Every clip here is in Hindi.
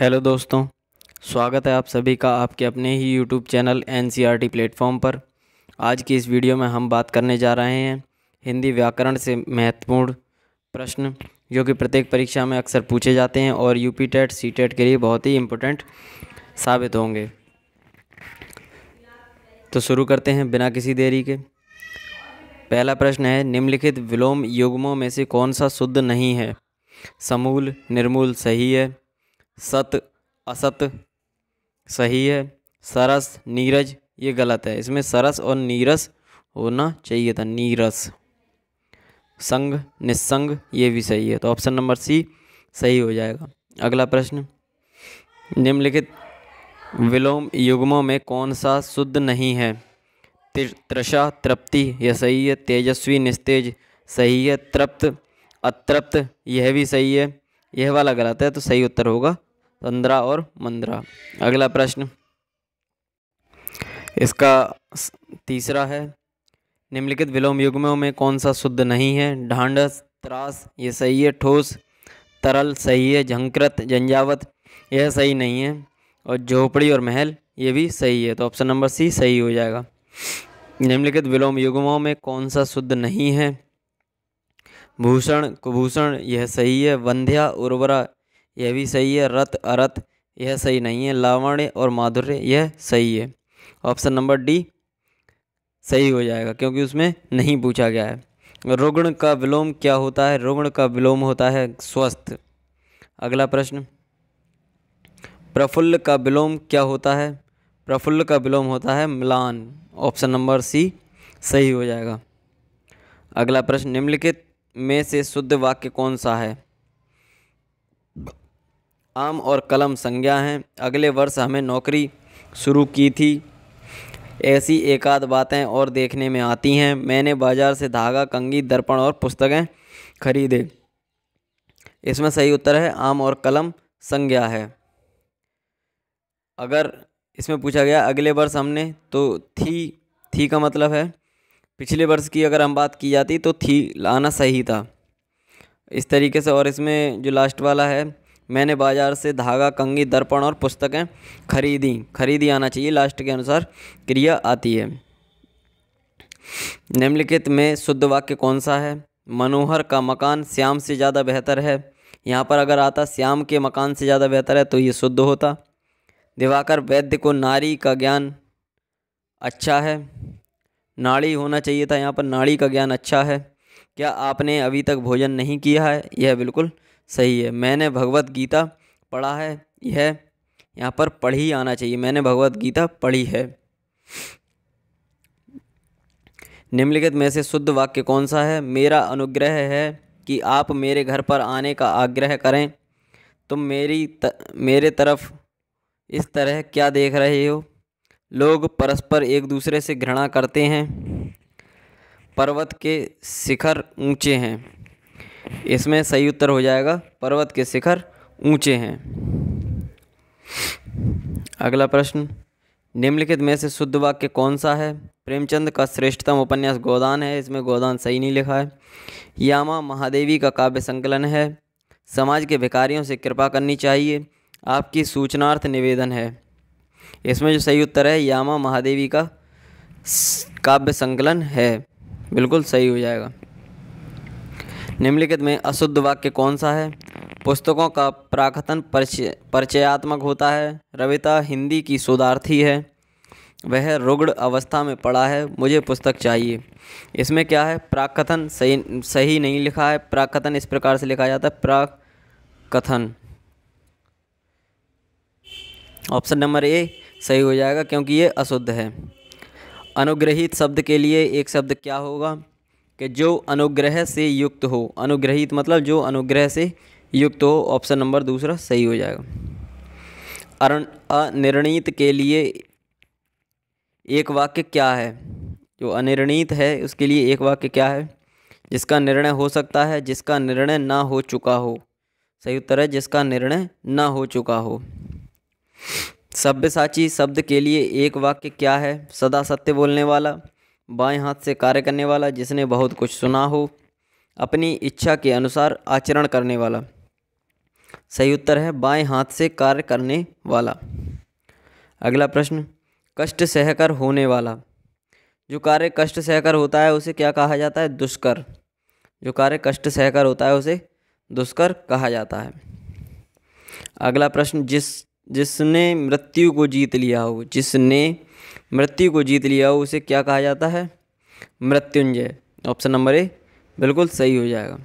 हेलो दोस्तों स्वागत है आप सभी का आपके अपने ही YouTube channel N C platform पर आज की इस वीडियो में हम बात करने जा रहे हैं हिंदी व्याकरण से महत्वपूर्ण प्रश्न जो कि प्रत्येक परीक्षा में अक्सर पूछे जाते हैं और U P TET C TET के लिए बहुत ही इम्पोर्टेंट साबित होंगे तो शुरू करते हैं बिना किसी देरी के पहला प्रश्न है निम्नलिखित विलोम युग्मों में से कौन सा शुद्ध नहीं है समूल निर्मूल सही है सत असत सही है सरस नीरज ये गलत है इसमें सरस और नीरस होना चाहिए था नीरस संग निसंग ये भी सही है तो ऑप्शन नंबर सी सही हो जाएगा अगला प्रश्न निम्नलिखित विलोम युग्मों में कौन सा शुद्ध नहीं है तृषा तृप्ति यह सही है तेजस्वी निस्तेज सही है तृप्त अतृप्त यह भी सही है यह वाला गलत है तो सही उत्तर होगा तंद्रा और मंद्रा अगला प्रश्न इसका तीसरा है निम्नलिखित विलोम युग्मों में कौन सा शुद्ध नहीं है ढांडस त्रास ये सही है ठोस तरल सही है झंकृत जंजावत यह सही नहीं है और झोपड़ी और महल ये भी सही है तो ऑप्शन नंबर सी सही हो जाएगा निम्नलिखित विलोम युग्मों में कौन सा शुद्ध नहीं है भूषण कुभूषण यह सही है वंध्या उर्वरा यह भी सही है रथ अरथ यह सही नहीं है लावण्य और माधुर्य यह सही है ऑप्शन नंबर डी सही हो जाएगा क्योंकि उसमें नहीं पूछा गया है रुग्ण का विलोम क्या होता है रुग्ण का विलोम होता है स्वस्थ अगला प्रश्न प्रफुल्ल का विलोम क्या होता है प्रफुल्ल का विलोम होता है मिलान ऑप्शन नंबर सी सही हो जाएगा अगला प्रश्न निम्नलिखित में से शुद्ध वाक्य कौन सा है आम और कलम संज्ञा हैं अगले वर्ष हमें नौकरी शुरू की थी ऐसी एक आध बातें और देखने में आती हैं मैंने बाज़ार से धागा कंगी दर्पण और पुस्तकें खरीदे इसमें सही उत्तर है आम और कलम संज्ञा है अगर इसमें पूछा गया अगले वर्ष हमने तो थी थी का मतलब है पिछले वर्ष की अगर हम बात की जाती तो थी लाना सही था इस तरीके से और इसमें जो लास्ट वाला है मैंने बाज़ार से धागा कंगी दर्पण और पुस्तकें खरीदी खरीदी आना चाहिए लास्ट के अनुसार क्रिया आती है निम्नलिखित में शुद्ध वाक्य कौन सा है मनोहर का मकान श्याम से ज़्यादा बेहतर है यहाँ पर अगर आता श्याम के मकान से ज़्यादा बेहतर है तो ये शुद्ध होता दिवाकर वैद्य को नारी का ज्ञान अच्छा है नाड़ी होना चाहिए था यहाँ पर नाड़ी का ज्ञान अच्छा है क्या आपने अभी तक भोजन नहीं किया है यह बिल्कुल सही है मैंने भगवत गीता पढ़ा है यह यहाँ पर पढ़ी आना चाहिए मैंने भगवत गीता पढ़ी है निम्नलिखित में से शुद्ध वाक्य कौन सा है मेरा अनुग्रह है कि आप मेरे घर पर आने का आग्रह करें तुम मेरी त, मेरे तरफ इस तरह क्या देख रहे हो लोग परस्पर एक दूसरे से घृणा करते हैं पर्वत के शिखर ऊंचे हैं इसमें सही उत्तर हो जाएगा पर्वत के शिखर ऊंचे हैं अगला प्रश्न निम्नलिखित में से शुद्ध वाक्य कौन सा है प्रेमचंद का श्रेष्ठतम उपन्यास गोदान है इसमें गोदान सही नहीं लिखा है यामा महादेवी का काव्य संकलन है समाज के भिकारियों से कृपा करनी चाहिए आपकी सूचनार्थ निवेदन है इसमें जो सही उत्तर है यामा महादेवी का काव्य संकलन है बिल्कुल सही हो जाएगा निम्नलिखित में अशुद्ध वाक्य कौन सा है पुस्तकों का प्राकथन परिचय परिचयात्मक होता है रविता हिंदी की शोधार्थी है वह रुग्ण अवस्था में पड़ा है मुझे पुस्तक चाहिए इसमें क्या है प्राकथन सही सही नहीं लिखा है प्राकथन इस प्रकार से लिखा जाता है प्राकथन ऑप्शन नंबर ए सही हो जाएगा क्योंकि ये अशुद्ध है अनुग्रहित शब्द के लिए एक शब्द क्या होगा कि जो अनुग्रह से युक्त हो अनुग्रहित मतलब जो अनुग्रह से युक्त हो ऑप्शन नंबर दूसरा सही हो जाएगा अनिर्णीत के लिए एक वाक्य क्या है जो अनिर्णीत है उसके लिए एक वाक्य क्या है जिसका निर्णय हो सकता है जिसका निर्णय ना हो चुका हो सही उत्तर है जिसका निर्णय ना हो चुका हो सभ्यसाची शब्द के लिए एक वाक्य क्या है सदा सत्य बोलने वाला बाएं हाथ से कार्य करने वाला जिसने बहुत कुछ सुना हो अपनी इच्छा के अनुसार आचरण करने वाला सही उत्तर है बाएं हाथ से कार्य करने वाला अगला प्रश्न कष्ट सहकर होने वाला जो कार्य कष्ट सहकर होता है उसे क्या कहा जाता है दुष्कर जो कार्य कष्ट सहकर होता है उसे दुष्कर कहा जाता है अगला प्रश्न जिस जिसने मृत्यु को जीत लिया हो जिसने मृत्यु को जीत लिया हो उसे क्या कहा जाता है मृत्युंजय ऑप्शन नंबर ए बिल्कुल सही हो जाएगा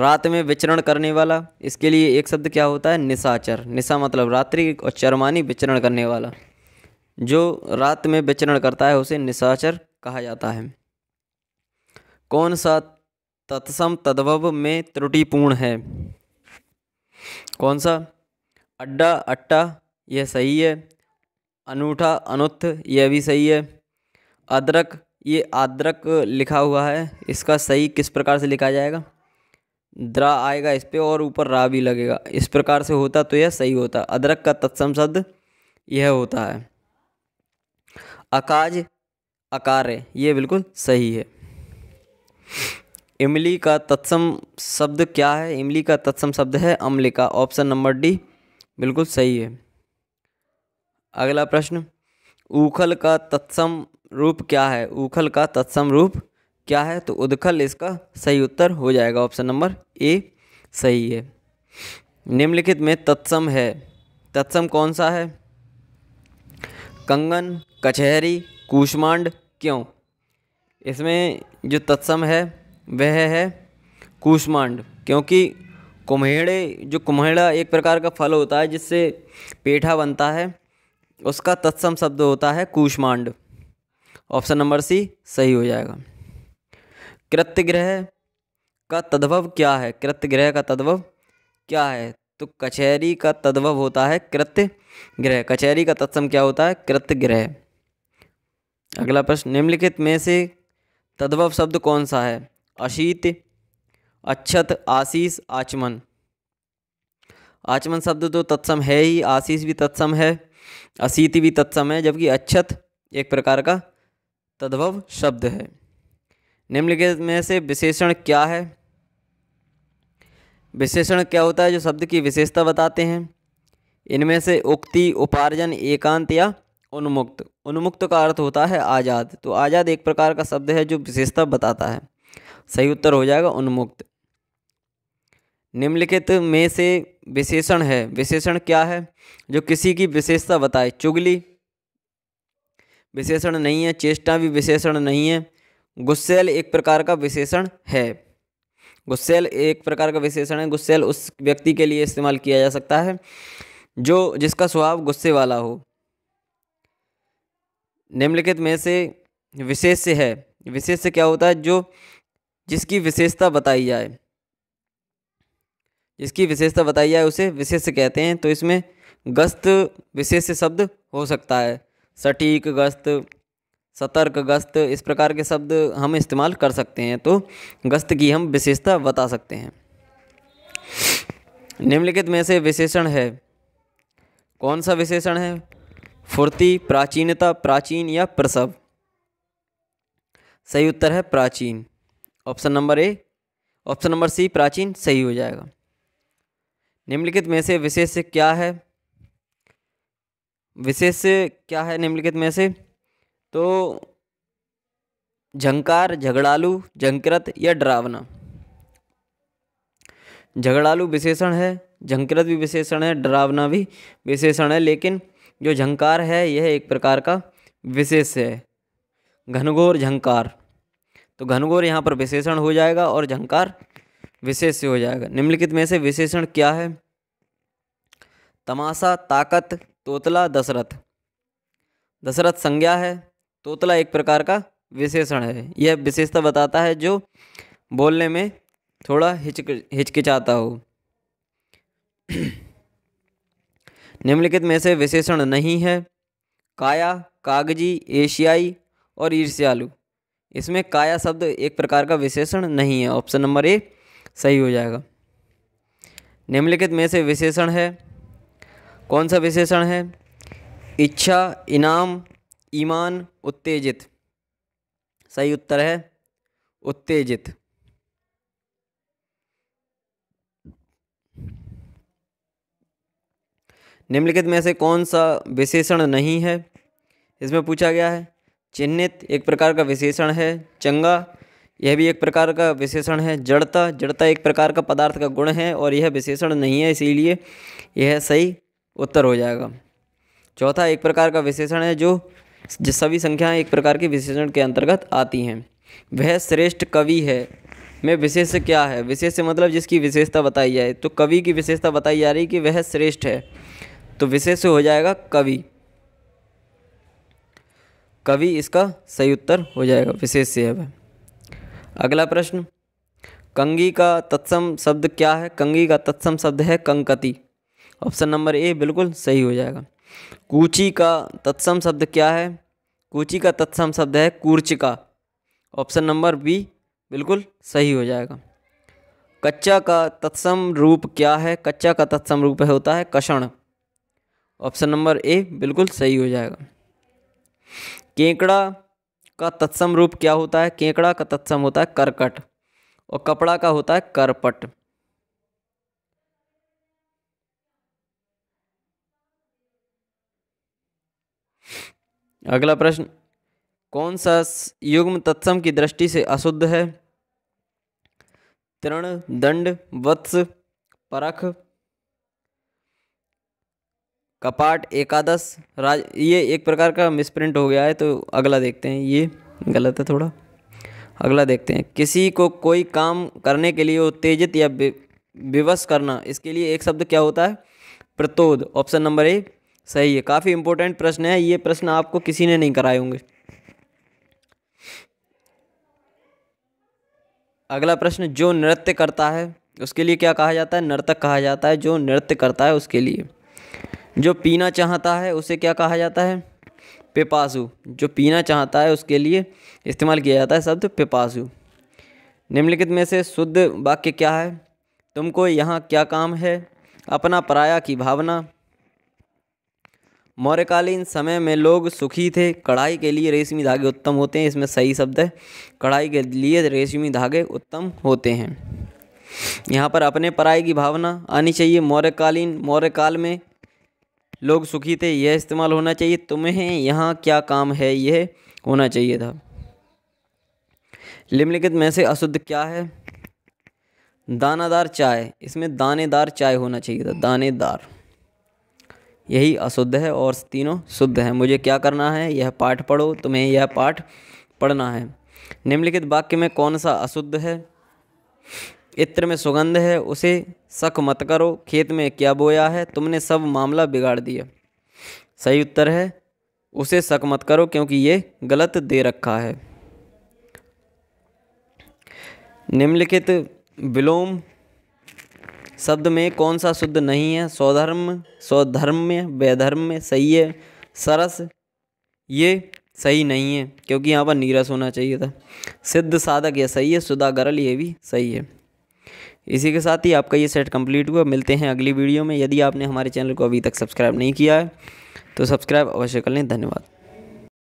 रात में विचरण करने वाला इसके लिए एक शब्द क्या होता है निशाचर निशा मतलब रात्रि और चरमानी विचरण करने वाला जो रात में विचरण करता है उसे निशाचर कहा जाता है कौन सा तत्सम तद्भव में त्रुटिपूर्ण है कौन सा अड्डा अट्टा यह सही है अनूठा अनुत्थ यह भी सही है अदरक ये आदरक लिखा हुआ है इसका सही किस प्रकार से लिखा जाएगा द्रा आएगा इस पर और ऊपर रा भी लगेगा इस प्रकार से होता तो यह सही होता अदरक का तत्सम शब्द यह होता है अकाज अकार ये बिल्कुल सही है इमली का तत्सम शब्द क्या है इमली का तत्सम शब्द है अम्लिका ऑप्शन नंबर डी बिल्कुल सही है अगला प्रश्न उखल का तत्सम रूप क्या है उखल का तत्सम रूप क्या है तो उदखल इसका सही उत्तर हो जाएगा ऑप्शन नंबर ए सही है निम्नलिखित में तत्सम है तत्सम कौन सा है कंगन कचहरी कूष्मांड क्यों इसमें जो तत्सम है वह है कूष्मांड क्योंकि कुम्हेड़े जो कुम्हेड़ा एक प्रकार का फल होता है जिससे पेठा बनता है उसका तत्सम शब्द होता है कूष्मांड ऑप्शन नंबर सी सही हो जाएगा कृत्यग्रह का तद्भव क्या है कृत्यग्रह का तद्भव क्या है तो कचहरी का तद्भव होता है कृत्य ग्रह कचहरी का तत्सम क्या होता है कृत्य ग्रह अगला प्रश्न निम्नलिखित में से तद्भव शब्द कौन सा है अशीत अक्षत आशीष आचमन आचमन शब्द तो तत्सम है ही आशीष भी तत्सम है असीति भी तत्सम है जबकि अच्छत एक प्रकार का तद्भव शब्द है निम्नलिखित में से विशेषण क्या है विशेषण क्या होता है जो शब्द की विशेषता बताते हैं इनमें से उक्ति उपार्जन एकांत या उन्मुक्त उन्मुक्त का अर्थ होता है आज़ाद तो आज़ाद एक प्रकार का शब्द है जो विशेषता बताता है सही उत्तर हो जाएगा उन्मुक्त निम्नलिखित में से विशेषण है विशेषण क्या है जो किसी की विशेषता बताए चुगली विशेषण नहीं है चेष्टा भी विशेषण नहीं है गुस्सेल एक प्रकार का विशेषण है गुस्सेल एक प्रकार का विशेषण है गुस्सेल उस व्यक्ति के लिए इस्तेमाल किया जा सकता है जो जिसका स्वभाव गुस्से वाला हो निम्नलिखित में से विशेष है विशेष क्या होता है जो जिसकी विशेषता बताई जाए जिसकी विशेषता बताई जाए उसे विशेष कहते हैं तो इसमें गस्त विशेष शब्द हो सकता है सटीक गस्त सतर्क गस्त इस प्रकार के शब्द हम इस्तेमाल कर सकते हैं तो गस्त की हम विशेषता बता सकते हैं निम्नलिखित में से विशेषण है कौन सा विशेषण है फुर्ती प्राचीनता प्राचीन या प्रसव सही उत्तर है प्राचीन option number A option number C प्राचीन सही हो जाएगा निम्नलिखित में से विशेष क्या है विशेष क्या है निम्नलिखित में से तो झंकार झगड़ालू झंकृत या डरावना झगड़ालू विशेषण है झंकृत भी विशेषण है डरावना भी विशेषण है लेकिन जो झंकार है यह एक प्रकार का विशेष है घनघोर झंकार तो घनघोर यहाँ पर विशेषण हो जाएगा और झंकार विशेष्य हो जाएगा निम्नलिखित में से विशेषण क्या है तमाशा ताकत तोतला दशरथ दशरथ संज्ञा है तोतला एक प्रकार का विशेषण है यह विशेषता बताता है जो बोलने में थोड़ा हिचक हिचकिचाता हो निम्नलिखित में से विशेषण नहीं है काया कागजी एशियाई और ईर्ष्यालु इसमें काया शब्द एक प्रकार का विशेषण नहीं है ऑप्शन नंबर ए सही हो जाएगा निम्नलिखित में से विशेषण है कौन सा विशेषण है इच्छा इनाम ईमान उत्तेजित सही उत्तर है उत्तेजित निम्नलिखित में से कौन सा विशेषण नहीं है इसमें पूछा गया है चिन्हित एक प्रकार का विशेषण है चंगा यह भी एक प्रकार का विशेषण है जड़ता जड़ता एक प्रकार का पदार्थ का गुण है और यह विशेषण नहीं है इसीलिए यह सही उत्तर हो जाएगा चौथा एक प्रकार का विशेषण है जो जिस सभी संख्याएं एक प्रकार के विशेषण के अंतर्गत आती हैं वह श्रेष्ठ कवि है में विशेष क्या है विशेष मतलब जिसकी विशेषता बताई जाए तो कवि की विशेषता बताई जा रही कि वह श्रेष्ठ है तो विशेष हो जाएगा कवि कवि इसका सही उत्तर हो जाएगा विशेष से है वह अगला प्रश्न कंगी का तत्सम शब्द क्या है कंगी का तत्सम शब्द है कंकति ऑप्शन नंबर ए बिल्कुल सही हो जाएगा कूची का तत्सम शब्द क्या है कूची का तत्सम शब्द है कूर्चिका ऑप्शन नंबर बी बिल्कुल सही हो जाएगा कच्चा का तत्सम रूप क्या है कच्चा का तत्सम रूप होता है कषण ऑप्शन नंबर ए बिल्कुल सही हो जाएगा केकड़ा का तत्सम रूप क्या होता है केकड़ा का तत्सम होता है करकट और कपड़ा का होता है करपट अगला प्रश्न कौन सा युग्म तत्सम की दृष्टि से अशुद्ध है तृण दंड वत्स परख कपाट एकादश राज ये एक प्रकार का मिसप्रिंट हो गया है तो अगला देखते हैं ये गलत है थोड़ा अगला देखते हैं किसी को कोई काम करने के लिए उत्तेजित या विवश करना इसके लिए एक शब्द क्या होता है प्रतोद ऑप्शन नंबर ए सही है काफ़ी इंपॉर्टेंट प्रश्न है ये प्रश्न आपको किसी ने नहीं कराए होंगे अगला प्रश्न जो नृत्य करता है उसके लिए क्या कहा जाता है नर्तक कहा जाता है जो नृत्य करता है उसके लिए जो पीना चाहता है उसे क्या कहा जाता है पिपासु जो पीना चाहता है उसके लिए इस्तेमाल किया जाता है शब्द पिपासु निम्नलिखित में से शुद्ध वाक्य क्या है तुमको यहाँ क्या काम है अपना पराया की भावना मौर्यकालीन समय में लोग सुखी थे कढ़ाई के लिए रेशमी धागे उत्तम होते हैं इसमें सही शब्द है कढ़ाई के लिए रेशमी धागे उत्तम होते हैं यहाँ पर अपने पराए की भावना आनी चाहिए मौर्यकालीन मौर्यकाल में लोग सुखी थे यह इस्तेमाल होना चाहिए तुम्हें यहाँ क्या काम है यह होना चाहिए था निम्नलिखित में से अशुद्ध क्या है दानादार चाय इसमें दानेदार चाय होना चाहिए था दानेदार यही अशुद्ध है और तीनों शुद्ध है मुझे क्या करना है यह पाठ पढ़ो तुम्हें यह पाठ पढ़ना है निम्नलिखित वाक्य में कौन सा अशुद्ध है इत्र में सुगंध है उसे शक मत करो खेत में क्या बोया है तुमने सब मामला बिगाड़ दिया सही उत्तर है उसे शक मत करो क्योंकि ये गलत दे रखा है निम्नलिखित विलोम शब्द में कौन सा शुद्ध नहीं है स्वधर्म स्वधर्म वैधर्म सही है सरस ये सही नहीं है क्योंकि यहाँ पर नीरस होना चाहिए था सिद्ध साधक यह सही है सुधा गरल ये भी सही है इसी के साथ ही आपका ये सेट कंप्लीट हुआ मिलते हैं अगली वीडियो में यदि आपने हमारे चैनल को अभी तक सब्सक्राइब नहीं किया है तो सब्सक्राइब अवश्य कर लें धन्यवाद